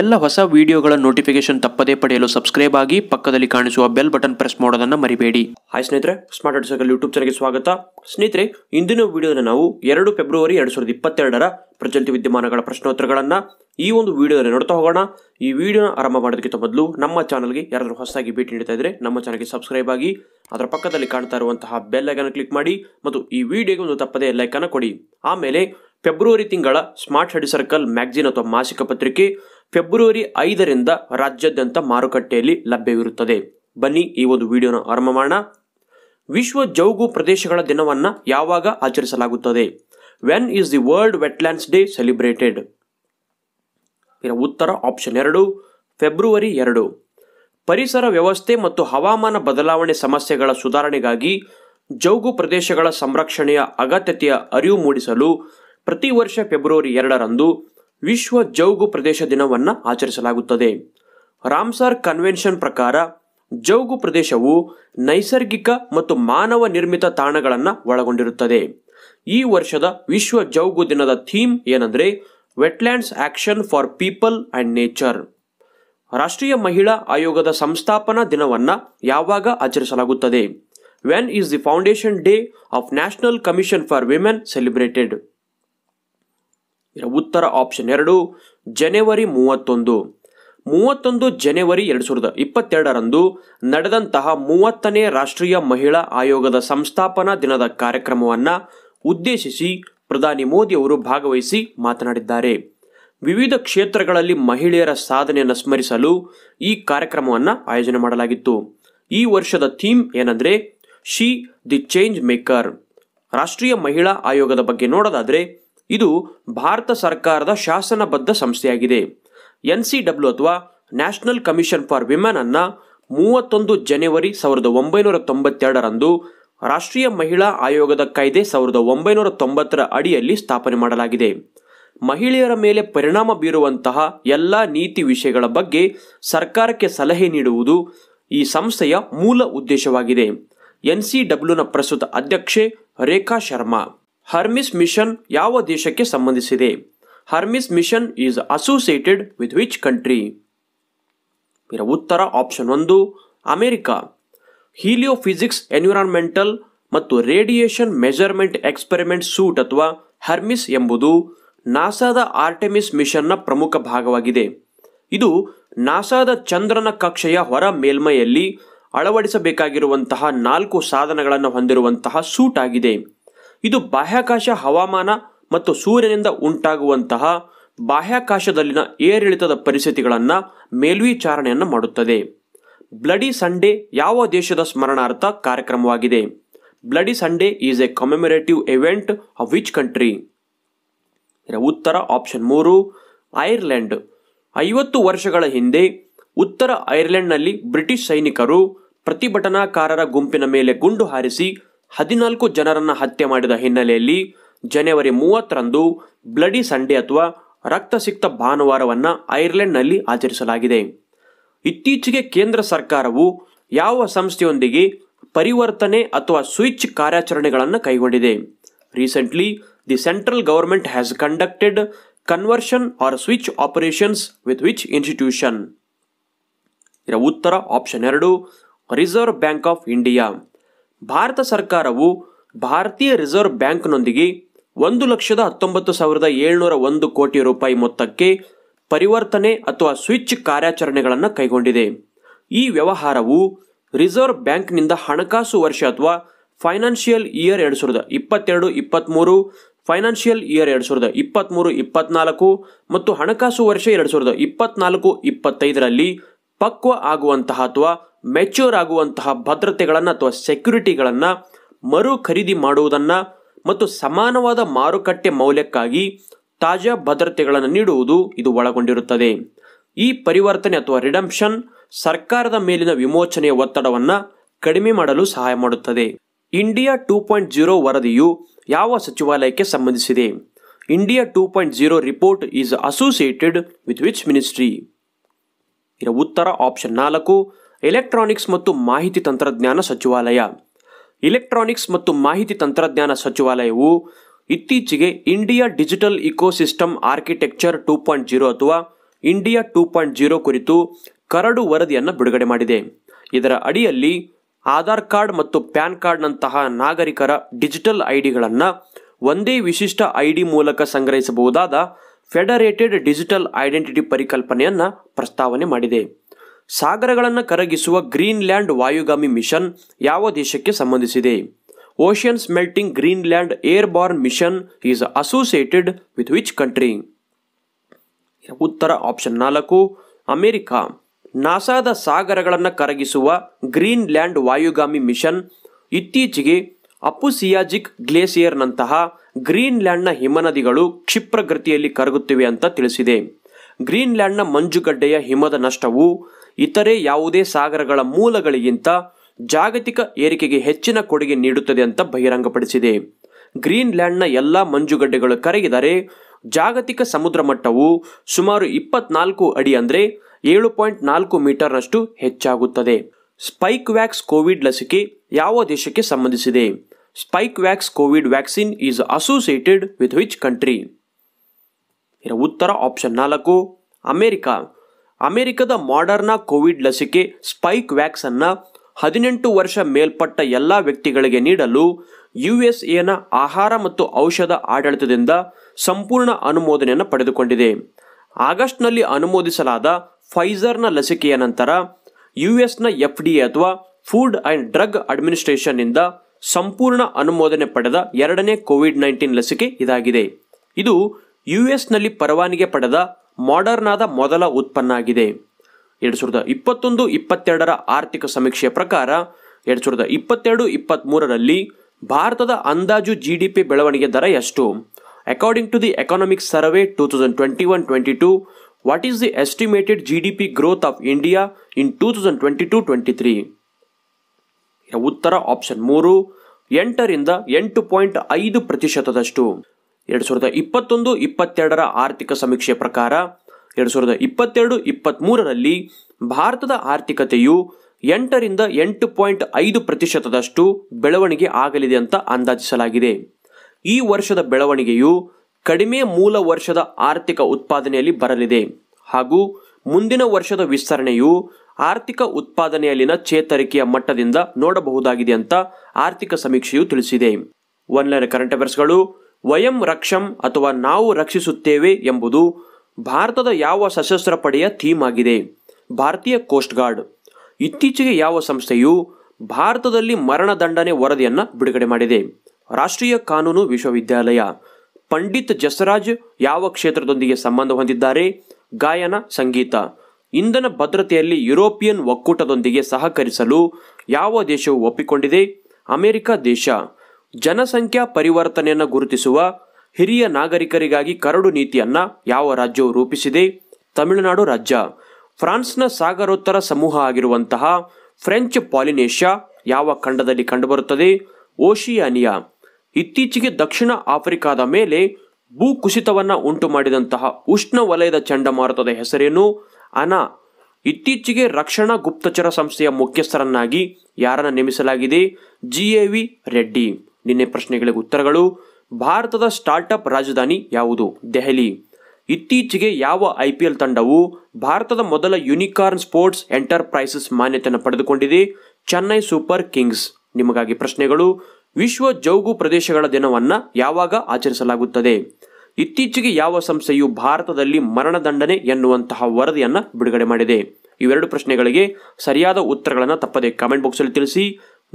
ಎಲ್ಲ ಹೊಸ ವಿಡಿಯೋಗಳ ನೋಟಿಫಿಕೇಶನ್ ತಪ್ಪದೇ ಪಡೆಯಲು ಸಬ್ಸ್ಕ್ರೈಬ್ ಆಗಿ ಪಕ್ಕದಲ್ಲಿ ಕಾಣಿಸುವ ಬೆಲ್ ಬಟನ್ ಪ್ರೆಸ್ ಮಾಡೋದನ್ನ ಮರಿಬೇಡಿ ಹಾಯ್ ಸ್ನೇಹಿತರೆ ಸ್ಮಾರ್ಟ್ ಸರ್ಕಲ್ ಯೂಟ್ಯೂಬ್ ಚಾನಲ್ಗೆ ಸ್ವಾಗತ ಸ್ನೇಹಿತರೆ ಇಂದಿನ ವಿಡಿಯೋನ ನಾವು ಎರಡು ಫೆಬ್ರವರಿ ಎರಡು ಸಾವಿರದ ಇಪ್ಪತ್ತೆರಡರ ಪ್ರಚಲಿತ ವಿದ್ಯಮಾನಗಳ ಪ್ರಶ್ನೋತ್ತರಗಳನ್ನು ಈ ಒಂದು ವಿಡಿಯೋದಲ್ಲಿ ನೋಡ್ತಾ ಹೋಗೋಣ ಈ ವಿಡಿಯೋನ ಆರಂಭ ಮಾಡೋದಕ್ಕಿಂತ ಮೊದಲು ನಮ್ಮ ಚಾನಲ್ಗೆ ಯಾರಾದರೂ ಹೊಸದಾಗಿ ಭೇಟಿ ನೀಡ್ತಾ ಇದ್ರೆ ನಮ್ಮ ಚಾನಲ್ಗೆ ಸಬ್ಸ್ಕ್ರೈಬ್ ಆಗಿ ಅದರ ಪಕ್ಕದಲ್ಲಿ ಕಾಣ್ತಾ ಇರುವಂತಹ ಬೆಲ್ ಐಕನ್ ಕ್ಲಿಕ್ ಮಾಡಿ ಮತ್ತು ಈ ವಿಡಿಯೋಗೆ ಒಂದು ತಪ್ಪದೇ ಲೈಕನ್ನು ಕೊಡಿ ಆಮೇಲೆ ಫೆಬ್ರವರಿ ತಿಂಗಳ ಸ್ಮಾರ್ಟ್ ಸ್ಟಡಿ ಸರ್ಕಲ್ ಮ್ಯಾಗ್ಝೀನ್ ಅಥವಾ ಮಾಸಿಕ ಪತ್ರಿಕೆ ಫೆಬ್ರವರಿ ಐದರಿಂದ ರಾಜ್ಯಾದ್ಯಂತ ಮಾರುಕಟ್ಟೆಯಲ್ಲಿ ಲಭ್ಯವಿರುತ್ತದೆ ಬನ್ನಿ ಈ ಒಂದು ವಿಡಿಯೋನ ಆರಂಭ ಮಾಡೋಣ ವಿಶ್ವ ಜೌಗು ಪ್ರದೇಶಗಳ ದಿನವನ್ನು ಯಾವಾಗ ಆಚರಿಸಲಾಗುತ್ತದೆ when is the world wetlands day celebrated ಉತ್ತರ ಆಪ್ಷನ್ ಎರಡು ಫೆಬ್ರವರಿ ಎರಡು ಪರಿಸರ ವ್ಯವಸ್ಥೆ ಮತ್ತು ಹವಾಮಾನ ಬದಲಾವಣೆ ಸಮಸ್ಯೆಗಳ ಸುಧಾರಣೆಗಾಗಿ ಜೌಗು ಪ್ರದೇಶಗಳ ಸಂರಕ್ಷಣೆಯ ಅಗತ್ಯತೆಯ ಅರಿವು ಮೂಡಿಸಲು ಪ್ರತಿ ವರ್ಷ ಫೆಬ್ರವರಿ ಎರಡರಂದು ವಿಶ್ವ ಜೌಗು ಪ್ರದೇಶ ದಿನವನ್ನು ಆಚರಿಸಲಾಗುತ್ತದೆ ರಾಮ್ಸಾರ್ ಕನ್ವೆನ್ಷನ್ ಪ್ರಕಾರ ಜೌಗು ಪ್ರದೇಶವು ನೈಸರ್ಗಿಕ ಮತ್ತು ಮಾನವ ನಿರ್ಮಿತ ತಾಣಗಳನ್ನು ಒಳಗೊಂಡಿರುತ್ತದೆ ಈ ವರ್ಷದ ವಿಶ್ವ ಜೌಗು ದಿನದ ಥೀಮ್ ಏನಂದರೆ wetlands action for people and nature ರಾಷ್ಟ್ರೀಯ ಮಹಿಳಾ ಆಯೋಗದ ಸಂಸ್ಥಾಪನಾ ದಿನವನ್ನು ಯಾವಾಗ ಆಚರಿಸಲಾಗುತ್ತದೆ when is the foundation day of national commission for women celebrated ಉತ್ತರ ಆಪ್ಷನ್ ಎರಡು ಜನವರಿ ಮೂವತ್ತೊಂದು ಮೂವತ್ತೊಂದು ಜನವರಿ ಎರಡು ಸಾವಿರದ ಇಪ್ಪತ್ತೆರಡರಂದು ನಡೆದಂತಹ ಮೂವತ್ತನೇ ರಾಷ್ಟ್ರೀಯ ಮಹಿಳಾ ಆಯೋಗದ ಸಂಸ್ಥಾಪನಾ ದಿನದ ಕಾರ್ಯಕ್ರಮವನ್ನು ಉದ್ದೇಶಿಸಿ ಪ್ರಧಾನಿ ಮೋದಿ ಅವರು ಭಾಗವಹಿಸಿ ಮಾತನಾಡಿದ್ದಾರೆ ವಿವಿಧ ಕ್ಷೇತ್ರಗಳಲ್ಲಿ ಮಹಿಳೆಯರ ಸಾಧನೆಯನ್ನು ಸ್ಮರಿಸಲು ಈ ಕಾರ್ಯಕ್ರಮವನ್ನು ಆಯೋಜನೆ ಮಾಡಲಾಗಿತ್ತು ಈ ವರ್ಷದ ಥೀಮ್ ಏನಂದರೆ ಶಿ ದಿ ಚೇಂಜ್ ಮೇಕರ್ ರಾಷ್ಟ್ರೀಯ ಮಹಿಳಾ ಆಯೋಗದ ಬಗ್ಗೆ ನೋಡೋದಾದರೆ ಇದು ಭಾರತ ಸರ್ಕಾರದ ಶಾಸನಬದ್ಧ ಸಂಸ್ಥೆಯಾಗಿದೆ ಎನ್ ಸಿ ಡಬ್ಲ್ಯೂ ಅಥವಾ ನ್ಯಾಷನಲ್ ಕಮಿಷನ್ ಫಾರ್ ವಿಮೆನ್ ಅನ್ನ ಮೂವತ್ತೊಂದು ಜನವರಿ ಸಾವಿರದ ಒಂಬೈನೂರ ತೊಂಬತ್ತೆರಡರಂದು ರಾಷ್ಟ್ರೀಯ ಮಹಿಳಾ ಆಯೋಗದ ಕಾಯ್ದೆ ಸಾವಿರದ ಒಂಬೈನೂರ ತೊಂಬತ್ತರ ಅಡಿಯಲ್ಲಿ ಸ್ಥಾಪನೆ ಮಾಡಲಾಗಿದೆ ಮಹಿಳೆಯರ ಮೇಲೆ ಪರಿಣಾಮ ಬೀರುವಂತಹ ಎಲ್ಲ ನೀತಿ ವಿಷಯಗಳ ಬಗ್ಗೆ ಸರ್ಕಾರಕ್ಕೆ ಸಲಹೆ ನೀಡುವುದು ಈ ಸಂಸ್ಥೆಯ ಮೂಲ ಉದ್ದೇಶವಾಗಿದೆ ಎನ್ ಸಿ ಡಬ್ಲ್ಯೂನ ಪ್ರಸ್ತುತ ಅಧ್ಯಕ್ಷೆ ರೇಖಾ ಶರ್ಮಾ ಹರ್ಮಿಸ್ ಮಿಷನ್ ಯಾವ ದೇಶಕ್ಕೆ ಸಂಬಂಧಿಸಿದೆ Hermes mission is associated with which country ಇದರ ಉತ್ತರ ಆಪ್ಷನ್ ಒಂದು ಅಮೆರಿಕ ಹೀಲಿಯೋಫಿಸಿಕ್ಸ್ ಎನ್ವಿರಾನ್ಮೆಂಟಲ್ ಮತ್ತು ರೇಡಿಯೇಷನ್ ಮೆಜರ್ಮೆಂಟ್ ಎಕ್ಸ್ಪೆರಿಮೆಂಟ್ ಸೂಟ್ ಅಥವಾ ಹರ್ಮಿಸ್ ಎಂಬುದು ನಾಸಾದ ಆರ್ಟೆಮಿಸ್ ಮಿಷನ್ನ ಪ್ರಮುಖ ಭಾಗವಾಗಿದೆ ಇದು ನಾಸಾದ ಚಂದ್ರನ ಕಕ್ಷೆಯ ಹೊರ ಮೇಲ್ಮೈಯಲ್ಲಿ ಅಳವಡಿಸಬೇಕಾಗಿರುವಂತಹ ನಾಲ್ಕು ಸಾಧನಗಳನ್ನು ಹೊಂದಿರುವಂತಹ ಸೂಟ್ ಆಗಿದೆ ಇದು ಬಾಹ್ಯಾಕಾಶ ಹವಾಮಾನ ಮತ್ತು ಸೂರ್ಯನಿಂದ ಉಂಟಾಗುವಂತಹ ಬಾಹ್ಯಾಕಾಶದಲ್ಲಿನ ಏರಿಳಿತದ ಪರಿಸ್ಥಿತಿಗಳನ್ನು ಮೇಲ್ವಿಚಾರಣೆಯನ್ನು ಮಾಡುತ್ತದೆ ಬ್ಲಡಿ ಸಂಡೇ ಯಾವ ದೇಶದ ಸ್ಮರಣಾರ್ಥ ಕಾರ್ಯಕ್ರಮವಾಗಿದೆ bloody Sunday is a commemorative event of which country ಉತ್ತರ ಆಪ್ಷನ್ ಮೂರು ಐರ್ಲೆಂಡ್ ಐವತ್ತು ವರ್ಷಗಳ ಹಿಂದೆ ಉತ್ತರ ಐರ್ಲೆಂಡ್ನಲ್ಲಿ ಬ್ರಿಟಿಷ್ ಸೈನಿಕರು ಪ್ರತಿಭಟನಾಕಾರರ ಗುಂಪಿನ ಮೇಲೆ ಗುಂಡು ಹಾರಿಸಿ ಹದಿನಾಲ್ಕು ಜನರನ್ನು ಹತ್ಯೆ ಮಾಡಿದ ಹಿನ್ನೆಲೆಯಲ್ಲಿ ಜನವರಿ ಮೂವತ್ತರಂದು ಬ್ಲಡಿ ಸಂಡೇ ಅಥವಾ ರಕ್ತಸಿಕ್ತ ಭಾನುವಾರವನ್ನು ಐರ್ಲೆಂಡ್ನಲ್ಲಿ ಆಚರಿಸಲಾಗಿದೆ ಇತ್ತೀಚೆಗೆ ಕೇಂದ್ರ ಸರ್ಕಾರವು ಯಾವ ಸಂಸ್ಥೆಯೊಂದಿಗೆ ಪರಿವರ್ತನೆ ಅಥವಾ ಸ್ವಿಚ್ ಕಾರ್ಯಾಚರಣೆಗಳನ್ನು ಕೈಗೊಂಡಿದೆ recently the central government has conducted conversion or switch operations with which institution ಇದರ ಉತ್ತರ ಆಪ್ಷನ್ ಎರಡು reserve bank of India Bharat ಸರ್ಕಾರವು ಭಾರತೀಯ ರಿಸರ್ವ್ ಬ್ಯಾಂಕ್ನೊಂದಿಗೆ ಒಂದು ಲಕ್ಷದ ಹತ್ತೊಂಬತ್ತು ಸಾವಿರದ ಏಳ್ನೂರ ಒಂದು ಕೋಟಿ ರೂಪಾಯಿ ಮೊತ್ತಕ್ಕೆ ಪರಿವರ್ತನೆ ಅಥವಾ ಸ್ವಿಚ್ ಕಾರ್ಯಾಚರಣೆಗಳನ್ನು ಕೈಗೊಂಡಿದೆ ಈ ವ್ಯವಹಾರವು ರಿಸರ್ವ್ ಬ್ಯಾಂಕ್ನಿಂದ ಹಣಕಾಸು ವರ್ಷ ಅಥವಾ ಫೈನಾನ್ಷಿಯಲ್ ಇಯರ್ ಎರಡು ಸಾವಿರದ ಇಪ್ಪತ್ತೆರಡು ಇಪ್ಪತ್ತ್ಮೂರು ಫೈನಾನ್ಷಿಯಲ್ ಇಯರ್ ಎರಡು ಸಾವಿರದ ಇಪ್ಪತ್ತ್ಮೂರು ಇಪ್ಪತ್ನಾಲ್ಕು ಮತ್ತು ಹಣಕಾಸು ವರ್ಷ ಎರಡು ಸಾವಿರದ ಇಪ್ಪತ್ನಾಲ್ಕು ಇಪ್ಪತ್ತೈದರಲ್ಲಿ ಪಕ್ವ ಆಗುವಂತಹ ಅಥವಾ ಮೆಚ್ಯೂರ್ ಆಗುವಂತಹ ಭದ್ರತೆಗಳನ್ನು ಅಥವಾ ಸೆಕ್ಯುರಿಟಿಗಳನ್ನು ಮರು ಖರೀದಿ ಮಾಡುವುದನ್ನು ಮತ್ತು ಸಮಾನವಾದ ಮಾರುಕಟ್ಟೆ ಮೌಲ್ಯಕ್ಕಾಗಿ ತಾಜಾ ಭದ್ರತೆಗಳನ್ನು ನೀಡುವುದು ಇದು ಒಳಗೊಂಡಿರುತ್ತದೆ ಈ ಪರಿವರ್ತನೆ ಅಥವಾ ರಿಡಂಪ್ಷನ್ ಸರ್ಕಾರದ ಮೇಲಿನ ವಿಮೋಚನೆಯ ಒತ್ತಡವನ್ನು ಕಡಿಮೆ ಮಾಡಲು ಸಹಾಯ ಮಾಡುತ್ತದೆ ಇಂಡಿಯಾ ಟೂ ಪಾಯಿಂಟ್ ಜೀರೋ ವರದಿಯು ಯಾವ ಸಚಿವಾಲಯಕ್ಕೆ ಸಂಬಂಧಿಸಿದೆ India two point zero report is associated with which ministry ಇದರ ಉತ್ತರ ಆಪ್ಷನ್ ನಾಲ್ಕು ಎಲೆಕ್ಟ್ರಾನಿಕ್ಸ್ ಮತ್ತು ಮಾಹಿತಿ ತಂತ್ರಜ್ಞಾನ ಸಚಿವಾಲಯ ಎಲೆಕ್ಟ್ರಾನಿಕ್ಸ್ ಮತ್ತು ಮಾಹಿತಿ ತಂತ್ರಜ್ಞಾನ ಸಚಿವಾಲಯವು ಇತ್ತೀಚೆಗೆ India digital ecosystem architecture two point zero ಅಥವಾ ಇಂಡಿಯಾ ಟೂ ಪಾಯಿಂಟ್ ಜೀರೋ ಕುರಿತು ಕರಡು ವರದಿಯನ್ನು ಬಿಡುಗಡೆ ಮಾಡಿದೆ ಇದರ ಅಡಿಯಲ್ಲಿ ಆಧಾರ್ ಕಾರ್ಡ್ ಮತ್ತು ಪ್ಯಾನ್ ಕಾರ್ಡ್ನಂತಹ ನಾಗರಿಕರ ಡಿಜಿಟಲ್ ಐಡಿಗಳನ್ನು ಒಂದೇ ವಿಶಿಷ್ಟ ಐಡಿ ಮೂಲಕ ಸಂಗ್ರಹಿಸಬಹುದಾದ ಫೆಡರೇಟೆಡ್ ಡಿಜಿಟಲ್ ಐಡೆಂಟಿಟಿ ಪರಿಕಲ್ಪನೆಯನ್ನು ಪ್ರಸ್ತಾವನೆ ಮಾಡಿದೆ ಸಾಗರಗಳನ್ನು ಕರಗಿಸುವ ಗ್ರೀನ್ಲ್ಯಾಂಡ್ ವಾಯುಗಾಮಿ ಮಿಷನ್ ಯಾವ ದೇಶಕ್ಕೆ ಸಂಬಂಧಿಸಿದೆ oceans melting Greenland airborne mission is associated with which country ಉತ್ತರ ಆಪ್ಷನ್ ನಾಲ್ಕು ಅಮೆರಿಕ ನಾಸಾದ ಸಾಗರಗಳನ್ನು ಕರಗಿಸುವ ಗ್ರೀನ್ಲ್ಯಾಂಡ್ ವಾಯುಗಾಮಿ ಮಿಷನ್ ಇತ್ತೀಚೆಗೆ ಅಪುಸಿಯಾಜಿಕ್ ಗ್ಲೇಸಿಯರ್ನಂತಹ ಗ್ರೀನ್ಲ್ಯಾಂಡ್ನ ಹಿಮನದಿಗಳು ಕ್ಷಿಪ್ರಗತಿಯಲ್ಲಿ ಕರಗುತ್ತಿವೆ ಅಂತ ತಿಳಿಸಿದೆ ಗ್ರೀನ್ಲ್ಯಾಂಡ್ನ ಮಂಜುಗಡ್ಡೆಯ ಹಿಮದ ನಷ್ಟವು ಇತರೆ ಯಾವುದೇ ಸಾಗರಗಳ ಮೂಲಗಳಿಗಿಂತ ಜಾಗತಿಕ ಏರಿಕೆಗೆ ಹೆಚ್ಚಿನ ಕೊಡುಗೆ ನೀಡುತ್ತದೆ ಅಂತ ಬಹಿರಂಗಪಡಿಸಿದೆ ಗ್ರೀನ್ಲ್ಯಾಂಡ್ನ ಎಲ್ಲ ಮಂಜುಗಡ್ಡೆಗಳು ಕರಗಿದರೆ ಜಾಗತಿಕ ಸಮುದ್ರ ಮಟ್ಟವು ಸುಮಾರು ಇಪ್ಪತ್ನಾಲ್ಕು ಅಡಿ ಅಂದರೆ ಏಳು ಪಾಯಿಂಟ್ ನಾಲ್ಕು ಮೀಟರ್ನಷ್ಟು ಹೆಚ್ಚಾಗುತ್ತದೆ ಸ್ಪೈಕ್ ವ್ಯಾಕ್ಸ್ ಕೋವಿಡ್ ಲಸಿಕೆ ಯಾವ ದೇಶಕ್ಕೆ ಸಂಬಂಧಿಸಿದೆ Spikevax Covid vaccine is associated with which country ಇದರ ಉತ್ತರ ಆಪ್ಷನ್ ನಾಲ್ಕು ಅಮೆರಿಕ ಅಮೆರಿಕದ ಮಾಡರ್ನ ಕೋವಿಡ್ ಲಸಿಕೆ ಸ್ಪೈಕ್ ವ್ಯಾಕ್ಸ್ ಅನ್ನ ಹದಿನೆಂಟು ವರ್ಷ ಮೇಲ್ಪಟ್ಟ ಎಲ್ಲ ವ್ಯಕ್ತಿಗಳಿಗೆ ನೀಡಲು ಯುಎಸ್ಎನ ಆಹಾರ ಮತ್ತು ಔಷಧ ಆಡಳಿತದಿಂದ ಸಂಪೂರ್ಣ ಅನುಮೋದನೆಯನ್ನು ಪಡೆದುಕೊಂಡಿದೆ ಆಗಸ್ಟ್ನಲ್ಲಿ ಅನುಮೋದಿಸಲಾದ ಫೈಜರ್ನ ಲಸಿಕೆಯ ನಂತರ ಯುಎಸ್ನ ಡಿ ಅಥವಾ ಫುಡ್ ಆ್ಯಂಡ್ ಡ್ರಗ್ ಅಡ್ಮಿನಿಸ್ಟ್ರೇಷನ್ನಿಂದ ಸಂಪೂರ್ಣ ಅನುಮೋದನೆ ಪಡೆದ ಎರಡನೇ ಕೋವಿಡ್ ನೈನ್ಟೀನ್ ಲಸಿಕೆ ಇದಾಗಿದೆ ಇದು ಯುಎಸ್ನಲ್ಲಿ ಪರವಾನಿಗೆ ಪಡೆದ ಮಾಡರ್ನ್ ಆದ ಮೊದಲ ಉತ್ಪನ್ನ ಆಗಿದೆ ಎರಡು ಸಾವಿರದ ಇಪ್ಪತ್ತೊಂದು ಇಪ್ಪತ್ತೆರಡರ ಆರ್ಥಿಕ ಸಮೀಕ್ಷೆಯ ಪ್ರಕಾರ ಎರಡು ಸಾವಿರದ ಇಪ್ಪತ್ತೆರಡು ಇಪ್ಪತ್ತ್ಮೂರರಲ್ಲಿ ಭಾರತದ ಅಂದಾಜು ಜಿ ಡಿ ಪಿ ಬೆಳವಣಿಗೆ ದರ ಎಷ್ಟು according to the economic survey two thousand twenty one twenty two what is the estimated G D P growth of India in two thousand twenty two twenty three ಉತ್ತರ option ಮೂರು ಎಂಟರಿಂದ ಎಂಟು point ಐದು ಪ್ರತಿಶತದಷ್ಟು ಎರಡು ಸಾವಿರದ ಇಪ್ಪತ್ತೊಂದು ಇಪ್ಪತ್ತೆರಡರ ಆರ್ಥಿಕ ಸಮೀಕ್ಷೆ ಪ್ರಕಾರ ಎರಡು ಸಾವಿರದ ಇಪ್ಪತ್ತೆರಡು ಇಪ್ಪತ್ತ್ಮೂರರಲ್ಲಿ ಭಾರತದ ಆರ್ಥಿಕತೆಯು ಎಂಟರಿಂದ ಎಂಟು ಪಾಯಿಂಟ್ ಐದು ಪ್ರತಿಶತದಷ್ಟು ಬೆಳವಣಿಗೆ ಆಗಲಿದೆ ಅಂತ ಅಂದಾಜಿಸಲಾಗಿದೆ ಈ ವರ್ಷದ ಬೆಳವಣಿಗೆಯು ಕಡಿಮೆ ಮೂಲ ವರ್ಷದ ಆರ್ಥಿಕ ಉತ್ಪಾದನೆಯಲ್ಲಿ ಬರಲಿದೆ ಹಾಗೂ ಮುಂದಿನ ವರ್ಷದ ವಿಸ್ತರಣೆಯು ಆರ್ಥಿಕ ಉತ್ಪಾದನೆಯಲ್ಲಿನ ಚೇತರಿಕೆಯ ಮಟ್ಟದಿಂದ ನೋಡಬಹುದಾಗಿದೆ ಅಂತ ಆರ್ಥಿಕ ಸಮೀಕ್ಷೆಯು ತಿಳಿಸಿದೆ ಒನ್ಲೈನ್ ಕರೆಂಟ್ ಅಫೇರ್ಸ್ಗಳು ವಯಂ ರಕ್ಷಂ ಅಥವಾ ನಾವು ರಕ್ಷಿಸುತ್ತೇವೆ ಎಂಬುದು ಭಾರತದ ಯಾವ ಸಶಸ್ತ್ರ ಪಡೆಯ ಥೀಮ್ ಆಗಿದೆ ಭಾರತೀಯ ಕೋಸ್ಟ್ ಗಾರ್ಡ್ ಇತ್ತೀಚೆಗೆ ಯಾವ ಸಂಸ್ಥೆಯು ಭಾರತದಲ್ಲಿ ಮರಣದಂಡನೆ ವರದಿಯನ್ನು ಬಿಡುಗಡೆ ಮಾಡಿದೆ ರಾಷ್ಟ್ರೀಯ ಕಾನೂನು ವಿಶ್ವವಿದ್ಯಾಲಯ ಪಂಡಿತ್ ಜಸರಾಜ್ ಯಾವ ಕ್ಷೇತ್ರದೊಂದಿಗೆ ಸಂಬಂಧ ಹೊಂದಿದ್ದಾರೆ ಗಾಯನ ಸಂಗೀತ ಇಂಧನ ಭದ್ರತೆಯಲ್ಲಿ ಯುರೋಪಿಯನ್ ಒಕ್ಕೂಟದೊಂದಿಗೆ ಸಹಕರಿಸಲು ಯಾವ ದೇಶವು ಒಪ್ಪಿಕೊಂಡಿದೆ ಅಮೆರಿಕ ದೇಶ ಜನಸಂಖ್ಯಾ ಪರಿವರ್ತನೆಯನ್ನು ಗುರುತಿಸುವ ಹಿರಿಯ ನಾಗರಿಕರಿಗಾಗಿ ಕರಡು ನೀತಿಯನ್ನ ಯಾವ ರಾಜ್ಯವು ರೂಪಿಸಿದೆ ತಮಿಳುನಾಡು ರಾಜ್ಯ ಫ್ರಾನ್ಸ್ನ ಸಾಗರೋತ್ತರ ಸಮೂಹ ಆಗಿರುವಂತಹ ಫ್ರೆಂಚ್ ಪಾಲಿನೇಷ್ಯಾ ಯಾವ ಖಂಡದಲ್ಲಿ ಕಂಡುಬರುತ್ತದೆ ಓಶಿಯಾನಿಯಾ ಇತ್ತೀಚೆಗೆ ದಕ್ಷಿಣ ಆಫ್ರಿಕಾದ ಮೇಲೆ ಭೂಕುಸಿತವನ್ನು ಉಂಟು ಮಾಡಿದಂತಹ ಉಷ್ಣವಲಯದ ಚಂಡಮಾರುತದ ಹೆಸರೇನು ಅನಾ ಇತ್ತೀಚೆಗೆ ರಕ್ಷಣಾ ಗುಪ್ತಚರ ಸಂಸ್ಥೆಯ ಮುಖ್ಯಸ್ಥರನ್ನಾಗಿ ಯಾರನ್ನ ನೇಮಿಸಲಾಗಿದೆ ಜಿಎವಿ ರೆಡ್ಡಿ ನಿನ್ನೆ ಪ್ರಶ್ನೆಗಳಿಗೆ ಉತ್ತರಗಳು ಭಾರತದ ಸ್ಟಾರ್ಟ್ಅಪ್ ರಾಜಧಾನಿ ಯಾವುದು ದೆಹಲಿ ಇತ್ತೀಚೆಗೆ ಯಾವ ಐ ಪಿ ಎಲ್ ತಂಡವು ಭಾರತದ ಮೊದಲ ಯುನಿಕಾರ್ನ್ ಸ್ಪೋರ್ಟ್ಸ್ ಎಂಟರ್ಪ್ರೈಸಸ್ ಮಾನ್ಯತೆಯನ್ನು ಪಡೆದುಕೊಂಡಿದೆ ಚೆನ್ನೈ ಸೂಪರ್ ಕಿಂಗ್ಸ್ ನಿಮಗಾಗಿ ಪ್ರಶ್ನೆಗಳು ವಿಶ್ವ ಜೌಗು ಪ್ರದೇಶಗಳ ದಿನವನ್ನು ಯಾವಾಗ ಆಚರಿಸಲಾಗುತ್ತದೆ ಇತ್ತೀಚೆಗೆ ಯಾವ ಸಂಸ್ಥೆಯು ಭಾರತದಲ್ಲಿ ಮರಣದಂಡನೆ ಎನ್ನುವಂತಹ ವರದಿಯನ್ನು ಬಿಡುಗಡೆ ಮಾಡಿದೆ ಇವೆರಡು ಪ್ರಶ್ನೆಗಳಿಗೆ ಸರಿಯಾದ ಉತ್ತರಗಳನ್ನು ತಪ್ಪದೆ ಕಾಮೆಂಟ್ ಅಲ್ಲಿ ತಿಳಿಸಿ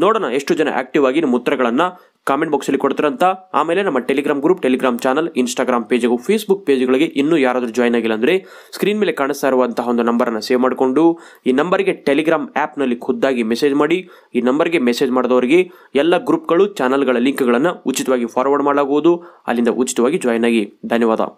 ನೋಡೋಣ ಎಷ್ಟು ಜನ ಆಕ್ಟಿವ್ ಆಗಿ ನಿಮ್ಮ ಉತ್ತರಗಳನ್ನು ಕಾಮೆಂಟ್ ಬಾಕ್ಸಲ್ಲಿ ಕೊಡ್ತಾರಂತ ಆಮೇಲೆ ನಮ್ಮ Telegram group Telegram channel Instagram page Facebook ಪೇಜ್ಗಳಿಗೆ ಇನ್ನೂ ಯಾರಾದರೂ ಜಾಯ್ನ್ ಆಗಿಲ್ಲ ಅಂದರೆ ಸ್ಕ್ರೀನ್ ಮೇಲೆ ಕಾಣಿಸ್ತಾ ಇರುವಂತಹ ಒಂದು ನಂಬರನ್ನು ಸೇವ್ ಮಾಡಿಕೊಂಡು ಈ ನಂಬರ್ಗೆ ಟೆಲಿಗ್ರಾಮ್ ಆ್ಯಪ್ನಲ್ಲಿ ಖುದ್ದಾಗಿ ಮೆಸೇಜ್ ಮಾಡಿ ಈ ನಂಬರ್ಗೆ ಮೆಸೇಜ್ ಮಾಡಿದವರಿಗೆ ಎಲ್ಲ ಗ್ರೂಪ್ಗಳು ಚಾನಲ್ಗಳ ಲಿಂಕ್ಗಳನ್ನು ಉಚಿತವಾಗಿ ಫಾರ್ವರ್ಡ್ ಮಾಡಲಾಗುವುದು ಅಲ್ಲಿಂದ ಉಚಿತವಾಗಿ ಜಾಯ್ನ್ ಆಗಿ ಧನ್ಯವಾದ